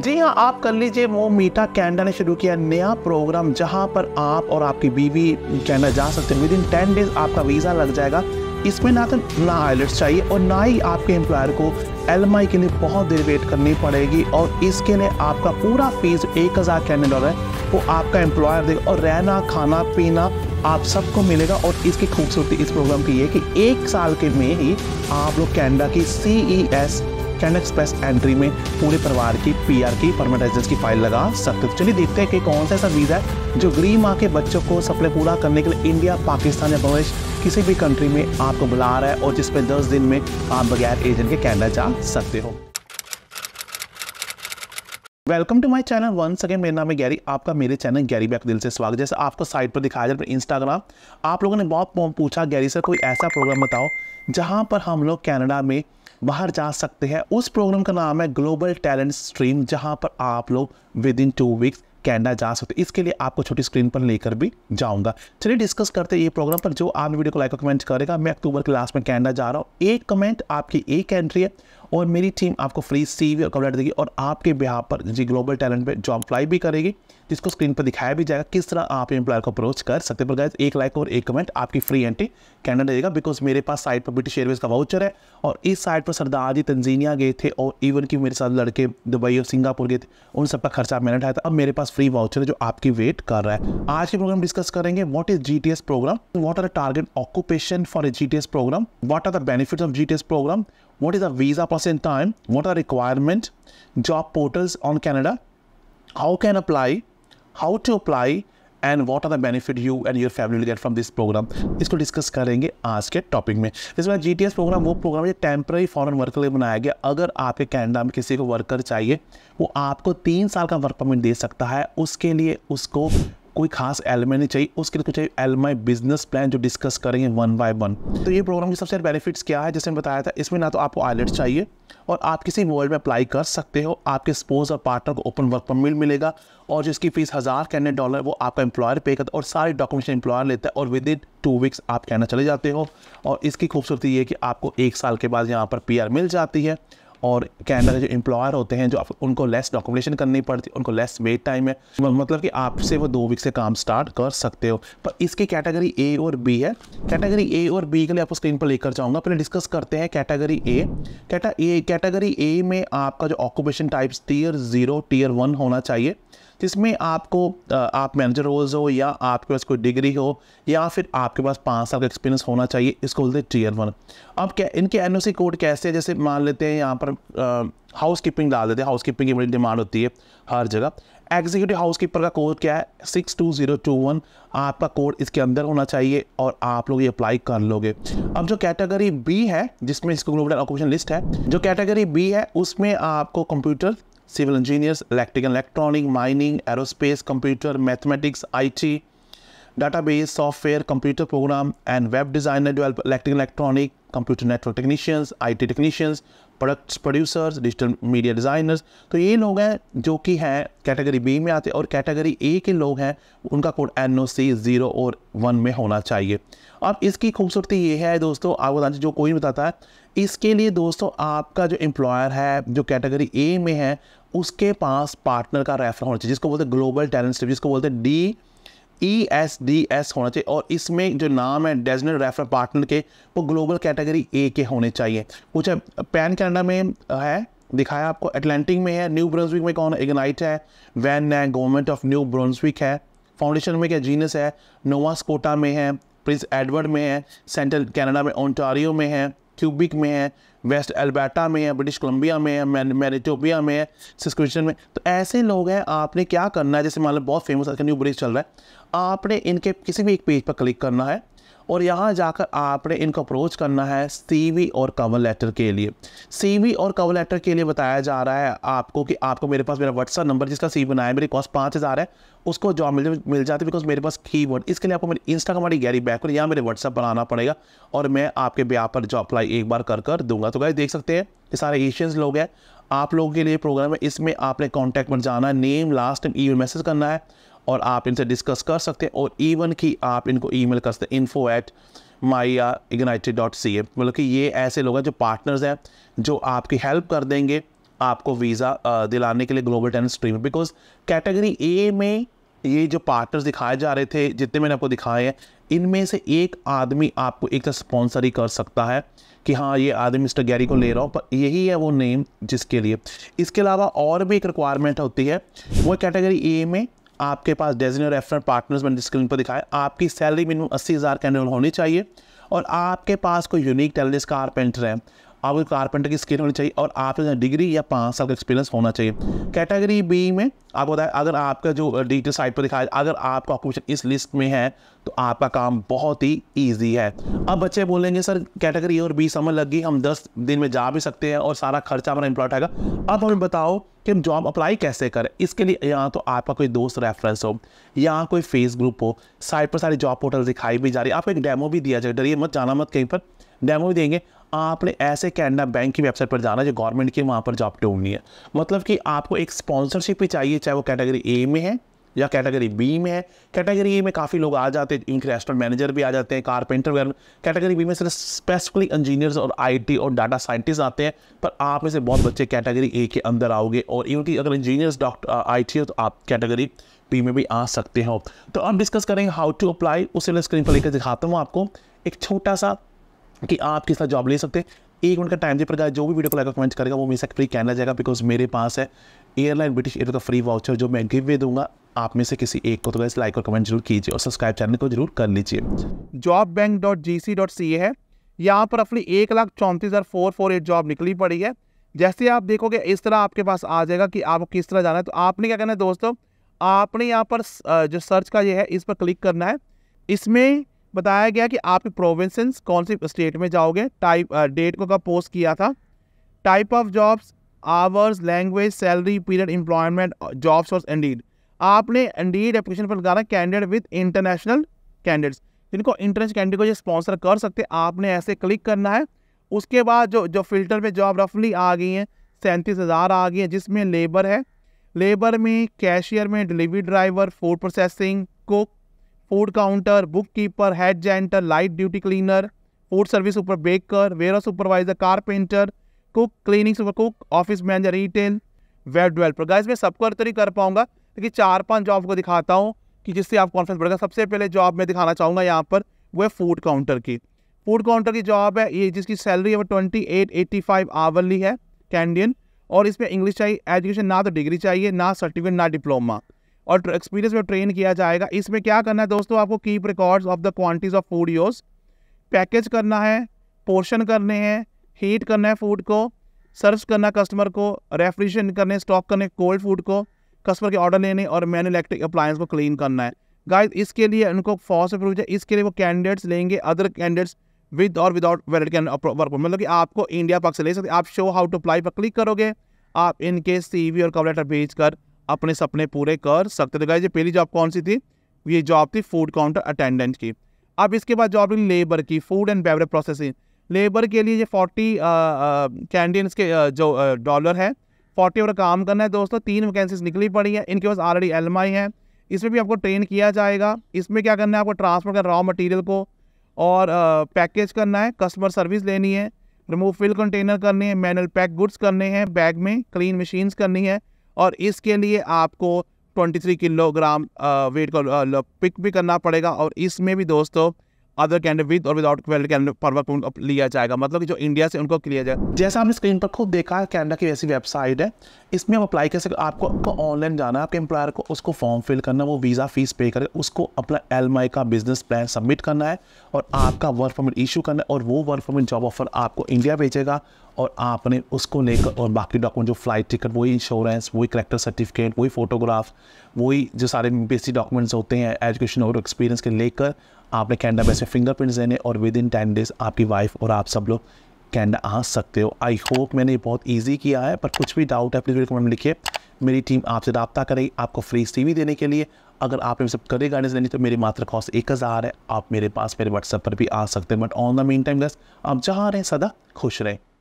जी हाँ आप कर लीजिए वो मीठा कैनेडा ने शुरू किया नया प्रोग्राम जहाँ पर आप और आपकी बीवी कैनेडा जा सकते हैं विद इन टेन डेज आपका वीज़ा लग जाएगा इसमें ना तो ना आइलेट्स चाहिए और ना ही आपके एम्प्लॉयर को एल के लिए बहुत देर वेट करनी पड़ेगी और इसके लिए आपका पूरा फीस एक हज़ार कैनेडा डॉलर है वो आपका एम्प्लॉयर देगा और रहना खाना पीना आप सबको मिलेगा और इसकी खूबसूरती इस प्रोग्राम की है कि एक साल के में ही आप लोग कैनेडा की C E S stand express entry में पूरे परिवार की पीआर की परमानेंट रेजिडेंस की फाइल लगा सकते हो चलिए देखते हैं कि कौन सा ऐसा वीज़ा है जो गरीब माँ के बच्चों को सपने पूरा करने के लिए इंडिया पाकिस्तान या बांग्लादेश किसी भी कंट्री में आपको बुला रहा है और जिसमें दस दिन में आप बगैर एजेंट के कैनेडा जा सकते हो welcome to my channel one second मेरा नाम है गैरी आपका मेरे चैनल गैरी बैक दिल से स्वागत जैसे आपको साइट पर दिखाया जाए इंस्टाग्राम आप लोगों ने बहुत पूछा गैरी सर कोई ऐसा प्रोग्राम बताओ जहां पर हम लोग कनाडा में बाहर जा सकते हैं उस प्रोग्राम का नाम है ग्लोबल टैलेंट स्ट्रीम जहाँ पर आप लोग within two weeks Canada जा सकते इसके लिए आपको छोटी स्क्रीन पर लेकर भी जाऊंगा चलिए डिस्कस करते हैं ये प्रोग्राम पर जो आप वीडियो को लाइक और कमेंट करेगा मैं अक्टूबर के लास्ट में कैनेडा जा रहा हूँ एक कमेंट आपकी एक एंट्री है और मेरी टीम आपको फ्री सी वी कवरेट देगी और आपके बिहार पर जी ग्लोबल टैलेंट पे जॉब अप्लाई भी करेगी जिसको स्क्रीन पर दिखाया भी जाएगा किस तरह आप एम्प्लॉयर को अप्रोच कर सकते हैं गाइस एक लाइक और एक कमेंट आपकी फ्री एंट्री कैंडल देगा बिकॉज मेरे पास साइट पर ब्रिटिश एयरवेज का वाउचर है और इस साइट पर सरदार जी तंजीनिया गए थे और इवन कि मेरे साथ लड़के दुबई और सिंगापुर गए थे उन सबका खर्चा मैंने उठाया था अब मेरे पास फ्री वाउचर है जो आपकी वेट कर रहा है आज के प्रोग्राम डिस्कस करेंगे what is G program what are the target occupation for a G program what are the benefit of G program what is the visa processing time, what are requirement, job portals on Canada, how can apply, how to apply, and what are the benefit you and your family will get from this program इसको discuss करेंगे आज के topic में इसमें G T S program वो program है temporary foreign worker लिए बनाया गया अगर आपके कैनेडा में किसी को वर्कर चाहिए वो आपको तीन साल का वर्क परमिट दे सकता है उसके लिए उसको कोई खास एलमाई नहीं चाहिए उसके लिए तो चाहिए एलमाई बिजनेस प्लान जो डिस्कस करेंगे वन बाय वन तो ये प्रोग्राम की सबसे बेनिफिट्स क्या है जैसे मैंने बताया था इसमें ना तो आपको आइलेट्स चाहिए और आप किसी वर्ल्ड में अप्लाई कर सकते हो आपके स्पोज और पार्टनर को ओपन वर्क परमिट मिलेगा और जिसकी फीस हज़ार कैनेड डॉलर वो आपका एम्प्लॉयर पे करता है और सारे डॉक्यूमेंटेशन एम्प्लॉयर लेता है और विद इन टू वीक्स आप कहना चले जाते हो और इसकी खूबसूरती ये कि आपको एक साल के बाद यहाँ पर पी मिल जाती है और कैनेडा के जो एम्प्लॉयर होते हैं जो उनको लेस डॉक्यूमेंटेशन करनी पड़ती है उनको लेस वेट टाइम है मतलब कि आपसे वो दो वीक से काम स्टार्ट कर सकते हो पर इसकी कैटेगरी ए और बी है कैटेगरी ए और बी के लिए आपको स्क्रीन पर लेकर जाऊंगा पहले डिस्कस करते हैं category A कैटा A category A में आपका जो occupation types tier zero tier one होना चाहिए जिसमें आपको आप मैनेजर रोल्स हो या आपके पास कोई डिग्री हो या फिर आपके पास पाँच साल का एक्सपीरियंस होना चाहिए इसको बोलते हैं टीयर वन अब क्या इनके एन कोड कैसे है जैसे मान लेते हैं यहाँ पर हाउस कीपिंग डाल देते हैं हाउस कीपिंग की बड़ी डिमांड होती है हर जगह एग्जीक्यूटिव हाउस कीपर का कोड क्या है six two zero two one आपका कोड इसके अंदर होना चाहिए और आप लोग ये अप्लाई कर लोगे अब जो कैटेगरी बी है जिसमें इसको ग्लोबल ऑक्यूपेशन लिस्ट है जो कैटेगरी बी है उसमें आपको computer civil engineers, electric and electronic, mining, aerospace, computer, mathematics, IT, database, software, computer program, and web designer develop electric and electronic, computer network technicians, IT technicians, products producers digital media designers तो ये लोग हैं जो कि हैं category B में आते हैं और कैटेगरी ए के लोग हैं उनका code N O C zero और वन में होना चाहिए अब इसकी खूबसूरती ये है दोस्तों आपको बताना जो कोई बताता है इसके लिए दोस्तों आपका जो एम्प्लॉयर है जो कैटेगरी ए में है उसके पास पार्टनर का रेफर होना चाहिए जिसको बोलते हैं ग्लोबल टैलेंट स्टेप जिसको बोलते हैं D E S D S होना चाहिए और इसमें जो नाम है डेजनेट रेफर पार्टनर के वो ग्लोबल कैटेगरी ए के होने चाहिए पूछा पैन कैनेडा में है दिखाया आपको एटलांटिक में है न्यू ब्रॉन्सविक में कौन है इग्नाइट है वैन है गवर्नमेंट ऑफ न्यू ब्रॉन्सविक है फाउंडेशन में क्या जीनस है नोवा स्कोटा में है प्रिंस एडवर्ड में है सेंट्रल कैनेडा में ओंटारियो में है क्यूबिक में है वेस्ट अल्बर्टा में है ब्रिटिश कोलंबिया में है मैनिटोबिया में है सिस्क्विशन में तो ऐसे लोग हैं आपने क्या करना है जैसे मान लो बहुत फेमस आज का न्यू ब्रिज चल रहा है आपने इनके किसी भी एक पेज पर क्लिक करना है और यहाँ जाकर आपने इनको अप्रोच करना है सीवी और कवर लेटर के लिए सीवी और कवर लेटर के लिए बताया जा रहा है आपको कि आपको मेरे पास मेरा व्हाट्सअप नंबर जिसका सी बनाया है मेरी कॉस्ट पाँच हज़ार है उसको जॉब मिल मिल जाती है बिकॉज मेरे पास की वर्ड इसके लिए आपको मेरे इंस्टा हमारी गैरी बैक या मेरे व्हाट्सअप बनाना पड़ेगा और मैं आपके ब्याह पर जॉब अप्लाई एक बार कर कर दूंगा तो गाइज देख सकते हैं ये सारे एशियंस लोग हैं आप लोगों के लिए प्रोग्राम है इसमें आपने कॉन्टैक्ट पर जाना है name last time E message करना है और आप इनसे डिस्कस कर सकते हैं और इवन कि आप इनको ईमेल कर सकते हैं info at Maia ignited dot C A मतलब कि ये ऐसे लोग हैं जो पार्टनर्स हैं जो आपकी हेल्प कर देंगे आपको वीज़ा दिलाने के लिए global talent stream because category A में ये जो पार्टनर्स दिखाए जा रहे थे जितने मैंने आपको दिखाए हैं इनमें से एक आदमी आपको एक तरह स्पॉन्सर ही कर सकता है कि हाँ ये आदमी मिस्टर गैरी को ले रहा हूँ पर यही है वो नेम जिसके लिए इसके अलावा और भी एक रिक्वायरमेंट होती है वो कैटेगरी ए में आपके पास डेजिनर और पार्टनर्स मैंने स्क्रीन पर दिखाया आपकी सैलरी मिनिमम अस्सी हज़ार के अनुअल होनी चाहिए और आपके पास कोई यूनिक टैलेंट कारपेंटर है आपको कारपेंटर की स्किल होनी चाहिए और आपके डिग्री या पाँच साल का एक्सपीरियंस होना चाहिए कैटेगरी बी में आपको बताया अगर आपका जो डिजिटल साइट पर दिखाया अगर आपका ऑक्यूपेशन इस लिस्ट में है तो आपका काम बहुत ही ईजी है अब बच्चे बोलेंगे सर कैटेगरी और बी समझ लग गई हम दस दिन में जा भी सकते हैं और सारा खर्चा हमारा एम्प्लॉय आएगा अब हमें बताओ कि हम जॉब अप्लाई कैसे करें इसके लिए यहाँ तो आपका कोई दोस्त रेफरेंस हो या कोई फेस ग्रुप हो साइट पर सारी जॉब पोर्टल दिखाई भी जा रही है आपको एक डेमो भी दिया जाए डरिए मत जाना मत कहीं पर डेमो भी देंगे आपने ऐसे कैनडा बैंक की वेबसाइट पर जाना जो गवर्नमेंट की वहाँ पर जॉब ढूंढनी है मतलब कि आपको एक स्पॉन्सरशिप भी चाहिए चाहे वो कैटेगरी ए में है या कैटेगरी बी में है कैटेगरी ए में काफ़ी लोग आ जाते हैं इनके रेस्टोरेंट मैनेजर भी आ जाते हैं कारपेंटर वगैरह कैटेगरी बी में सिर्फ स्पेसिफिकली इंजीनियर्स और आईटी और डाटा साइंटिस्ट आते हैं पर आप में से बहुत बच्चे कैटेगरी ए के अंदर आओगे और इवन की अगर इंजीनियर्स डॉक्टर आई टी तो आप कैटेगरी बी में भी आ सकते हो तो अब डिस्कस करेंगे हाउ टू अप्लाई उसे स्क्रीन पर लेकर दिखाता हूँ आपको एक छोटा सा कि आप किस तरह जॉब ले सकते एक मिनट का टाइम दे पर जो भी वीडियो को लाइक कमेंट करेगा वो मेरे साथ फ्री कहना जाएगा बिकॉज मेरे पास है एयरलाइन ब्रिटिश एयर का फ्री वाउचर जो मैं गिव वे दूंगा आप में से किसी एक को तो वैसे लाइक और कमेंट जरूर कीजिए और सब्सक्राइब चैनल को जरूर कर लीजिए job bank dot G C dot C A है यहाँ पर अपनी एक लाख चौंतीस हज़ार फोर फोर एट जॉब निकली पड़ी है जैसे आप देखोगे इस तरह आपके पास आ जाएगा कि आपको किस तरह जाना है तो आपने क्या करना है दोस्तों आपने यहाँ पर जो सर्च का ये है इस पर क्लिक करना है इसमें बताया गया कि आप प्रोविंस कौन सी स्टेट में जाओगे टाइप डेट uh, को कब पोस्ट किया था type of jobs hours language salary period employment jobs और इंडीड आपने इंडीड एप्लीकेशन पर लगाना कैंडिडेट विद इंटरनेशनल कैंडिडेट्स जिनको इंटरनेशनल कैंडिडेट को जो स्पॉन्सर कर सकते हैं आपने ऐसे क्लिक करना है उसके बाद जो जो फिल्टर पर जॉब रफली आ गई हैं सैंतीस हज़ार आ गई हैं जिसमें लेबर है लेबर में कैशियर में delivery driver food processing cook food counter bookkeeper head जेंटर light duty cleaner food service ऊपर बेकर वेरा supervisor carpenter cook cleaning super cook office manager retail web developer guys मैं सबको अर्थ नहीं कर पाऊंगा लेकिन चार पांच जॉब को दिखाता हूँ कि जिससे आप कॉन्फिडेंस बढ़ेगा सबसे पहले जॉब मैं दिखाना चाहूँगा यहाँ पर वो है फूड काउंटर की फूड काउंटर की जॉब है ये जिसकी सैलरी है वो twenty eight eighty five hourly है कैंडियन और इसमें इंग्लिश चाहिए एजुकेशन ना तो डिग्री चाहिए ना सर्टिफिकेट ना डिप्लोमा और एक्सपीरियंस में ट्रेन किया जाएगा इसमें क्या करना है दोस्तों आपको keep records of the quantities of food use package करना है पोर्शन करने हैं हीट करना है फूड को सर्व करना कस्टमर को रेफ्रिजरेशन करने स्टॉक करने कोल्ड फूड को कस्टमर के ऑर्डर लेने और मैन इलेक्ट्रिक अप्लायंस को क्लीन करना है गाइस इसके लिए उनको फॉर्स अप्रूव है इसके लिए वो कैंडिडेट्स लेंगे अदर कैंडिडेट्स विद और विदाउट वैलिड कैन वर्क मतलब कि आपको इंडिया पक्ष से ले सकते आप शो हाउ टू अप्लाई पर क्लिक करोगे आप इनके सी और कवर लेटर भेज कर अपने सपने पूरे कर सकते थे गाइज ये पहली जॉब कौन सी थी ये जॉब थी फूड काउंटर अटेंडेंट की अब इसके बाद जॉब लेबर की food and beverage processing labour के लिए ये फोर्टी कैंडियंस के आ, जो डॉलर है फोर्टी और काम करना है दोस्तों तीन वैकेंसीज निकली पड़ी है इनके पास ऑलरेडी एल है इसमें भी आपको ट्रेन किया जाएगा इसमें क्या करना है आपको ट्रांसपोर्ट करना रॉ मटेरियल को और पैकेज करना है कस्टमर सर्विस लेनी है रिमूव फिल कंटेनर करने हैं मैनुअल पैक गुड्स करने हैं बैग में क्लीन मशीन्स करनी है और इसके लिए आपको 23 किलोग्राम वेट का पिक भी करना पड़ेगा और इसमें भी दोस्तों अदर कैंडिडेट विद और विदाउट क्वालिटी लिया जाएगा मतलब कि जो इंडिया से उनको किया जाएगा जैसा आपने स्क्रीन पर खुद देखा है कैनेडा की वैसी वेबसाइट है इसमें हम अप्लाई कर सकते आपको आपको ऑनलाइन जाना है आपके एम्प्लॉयर को उसको फॉर्म फिल करना वो वीज़ा फीस पे करके उसको अपना एल का बिजनेस प्लान सबमिट करना है और आपका वर्क परमिट इशू करना है और वो वर्क परमिट जॉब ऑफर आपको इंडिया भेजेगा और आपने उसको लेकर और बाकी डॉक्यूमेंट जो फ्लाइट टिकट वही इंश्योरेंस वही करेक्टर सर्टिफिकेट वही फोटोग्राफ वही जो सारे बेसिक डॉक्यूमेंट्स होते हैं एजुकेशन और एक्सपीरियंस के लेकर आपने कैनेडा में से फिंगरप्रिंट्स देने और विद इन टेन डेज आपकी वाइफ और आप सब लोग कैनेडा आ सकते हो आई होप मैंने बहुत ईजी किया है पर कुछ भी डाउट है प्लीज़ मेरे कमेंट में लिखिए मेरी टीम आपसे रबता करेगी आपको फ्री सी देने के लिए अगर आपने सब करे गाइडेंस देनी तो मेरी मात्र कॉस्ट एक हज़ार है आप मेरे पास मेरे व्हाट्सएप पर भी आ सकते हैं but on the main time guys आप जहाँ रहें सदा खुश रहें